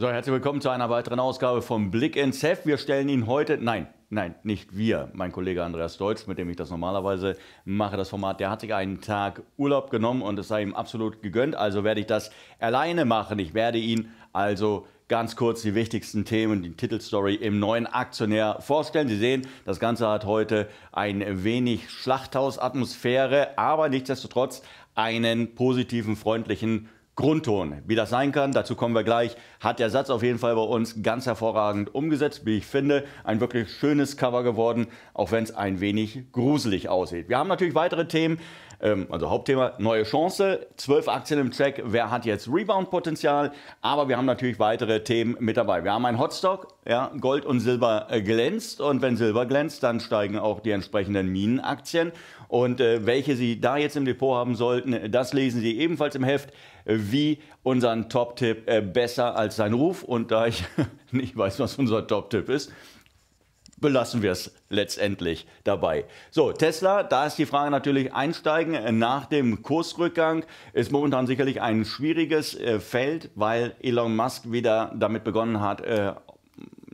So, herzlich willkommen zu einer weiteren Ausgabe von Blick ins Heft. Wir stellen Ihnen heute, nein, nein, nicht wir, mein Kollege Andreas Deutsch, mit dem ich das normalerweise mache, das Format, der hat sich einen Tag Urlaub genommen und es sei ihm absolut gegönnt. Also werde ich das alleine machen. Ich werde ihn also ganz kurz die wichtigsten Themen, die Titelstory im neuen Aktionär vorstellen. Sie sehen, das Ganze hat heute ein wenig Schlachthausatmosphäre, aber nichtsdestotrotz einen positiven, freundlichen Grundton. Wie das sein kann, dazu kommen wir gleich, hat der Satz auf jeden Fall bei uns ganz hervorragend umgesetzt, wie ich finde. Ein wirklich schönes Cover geworden, auch wenn es ein wenig gruselig aussieht. Wir haben natürlich weitere Themen, ähm, also Hauptthema neue Chance, zwölf Aktien im Track, wer hat jetzt Rebound-Potenzial, aber wir haben natürlich weitere Themen mit dabei. Wir haben einen Hotstock, ja, Gold und Silber äh, glänzt und wenn Silber glänzt, dann steigen auch die entsprechenden Minenaktien und äh, welche Sie da jetzt im Depot haben sollten, das lesen Sie ebenfalls im Heft wie unseren Top-Tipp äh, besser als sein Ruf. Und da ich nicht weiß, was unser Top-Tipp ist, belassen wir es letztendlich dabei. So, Tesla, da ist die Frage natürlich einsteigen äh, nach dem Kursrückgang. Ist momentan sicherlich ein schwieriges äh, Feld, weil Elon Musk wieder damit begonnen hat, äh,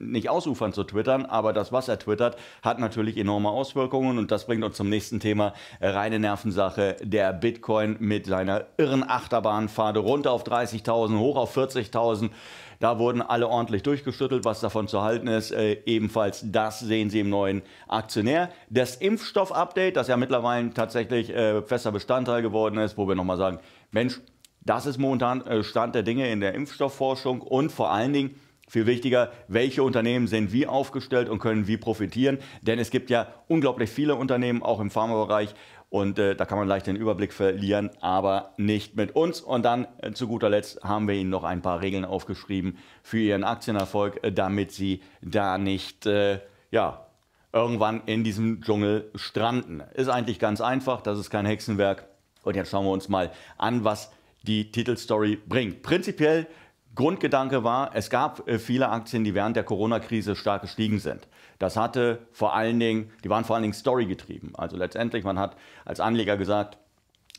nicht ausufern zu twittern, aber das, was er twittert, hat natürlich enorme Auswirkungen und das bringt uns zum nächsten Thema. Reine Nervensache, der Bitcoin mit seiner irren Achterbahnfahrt runter auf 30.000, hoch auf 40.000. Da wurden alle ordentlich durchgeschüttelt, was davon zu halten ist. Äh, ebenfalls das sehen Sie im neuen Aktionär. Das Impfstoff-Update, das ja mittlerweile tatsächlich äh, fester Bestandteil geworden ist, wo wir nochmal sagen, Mensch, das ist momentan äh, Stand der Dinge in der Impfstoffforschung und vor allen Dingen, viel wichtiger, welche Unternehmen sind wie aufgestellt und können wie profitieren? Denn es gibt ja unglaublich viele Unternehmen, auch im Pharmabereich. Und äh, da kann man leicht den Überblick verlieren, aber nicht mit uns. Und dann äh, zu guter Letzt haben wir Ihnen noch ein paar Regeln aufgeschrieben für Ihren Aktienerfolg, damit Sie da nicht äh, ja, irgendwann in diesem Dschungel stranden. Ist eigentlich ganz einfach, das ist kein Hexenwerk. Und jetzt schauen wir uns mal an, was die Titelstory bringt. Prinzipiell Grundgedanke war, es gab äh, viele Aktien, die während der Corona-Krise stark gestiegen sind. Das hatte vor allen Dingen, die waren vor allen Dingen Story getrieben. Also letztendlich, man hat als Anleger gesagt,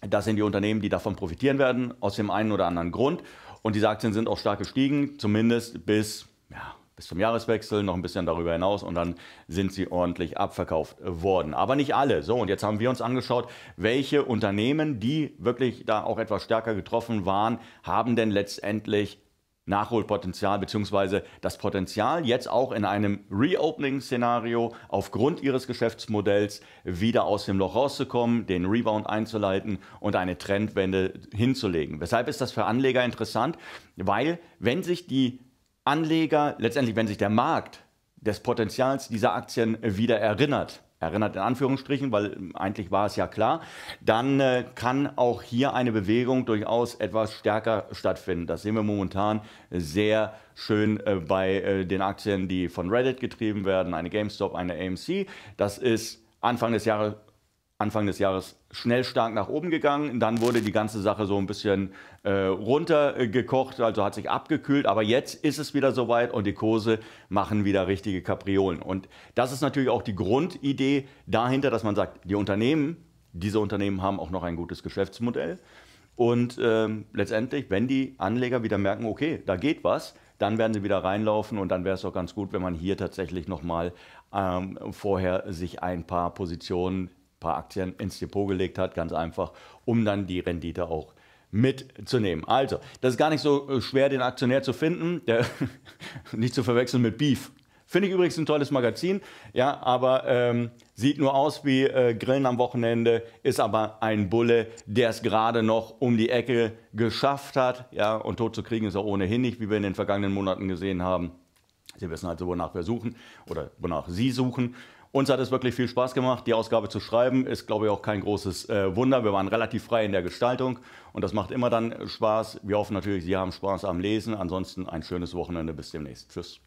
das sind die Unternehmen, die davon profitieren werden, aus dem einen oder anderen Grund. Und diese Aktien sind auch stark gestiegen, zumindest bis, ja, bis zum Jahreswechsel, noch ein bisschen darüber hinaus und dann sind sie ordentlich abverkauft worden. Aber nicht alle. So, und jetzt haben wir uns angeschaut, welche Unternehmen, die wirklich da auch etwas stärker getroffen waren, haben denn letztendlich Nachholpotenzial beziehungsweise das Potenzial, jetzt auch in einem Reopening-Szenario aufgrund ihres Geschäftsmodells wieder aus dem Loch rauszukommen, den Rebound einzuleiten und eine Trendwende hinzulegen. Weshalb ist das für Anleger interessant? Weil wenn sich die Anleger, letztendlich wenn sich der Markt des Potenzials dieser Aktien wieder erinnert, erinnert in Anführungsstrichen, weil ähm, eigentlich war es ja klar, dann äh, kann auch hier eine Bewegung durchaus etwas stärker stattfinden. Das sehen wir momentan sehr schön äh, bei äh, den Aktien, die von Reddit getrieben werden, eine GameStop, eine AMC. Das ist Anfang des Jahres Anfang des Jahres schnell stark nach oben gegangen. Dann wurde die ganze Sache so ein bisschen äh, runtergekocht, also hat sich abgekühlt. Aber jetzt ist es wieder soweit und die Kurse machen wieder richtige Kapriolen. Und das ist natürlich auch die Grundidee dahinter, dass man sagt, die Unternehmen, diese Unternehmen haben auch noch ein gutes Geschäftsmodell. Und ähm, letztendlich, wenn die Anleger wieder merken, okay, da geht was, dann werden sie wieder reinlaufen und dann wäre es auch ganz gut, wenn man hier tatsächlich nochmal ähm, vorher sich ein paar Positionen paar Aktien ins Depot gelegt hat, ganz einfach, um dann die Rendite auch mitzunehmen. Also, das ist gar nicht so äh, schwer, den Aktionär zu finden, der, nicht zu verwechseln mit Beef. Finde ich übrigens ein tolles Magazin, ja, aber ähm, sieht nur aus wie äh, Grillen am Wochenende, ist aber ein Bulle, der es gerade noch um die Ecke geschafft hat, ja, und tot zu kriegen ist er ohnehin nicht, wie wir in den vergangenen Monaten gesehen haben. Sie wissen also, wonach wir suchen oder wonach Sie suchen. Uns hat es wirklich viel Spaß gemacht, die Ausgabe zu schreiben. Ist, glaube ich, auch kein großes äh, Wunder. Wir waren relativ frei in der Gestaltung und das macht immer dann Spaß. Wir hoffen natürlich, Sie haben Spaß am Lesen. Ansonsten ein schönes Wochenende. Bis demnächst. Tschüss.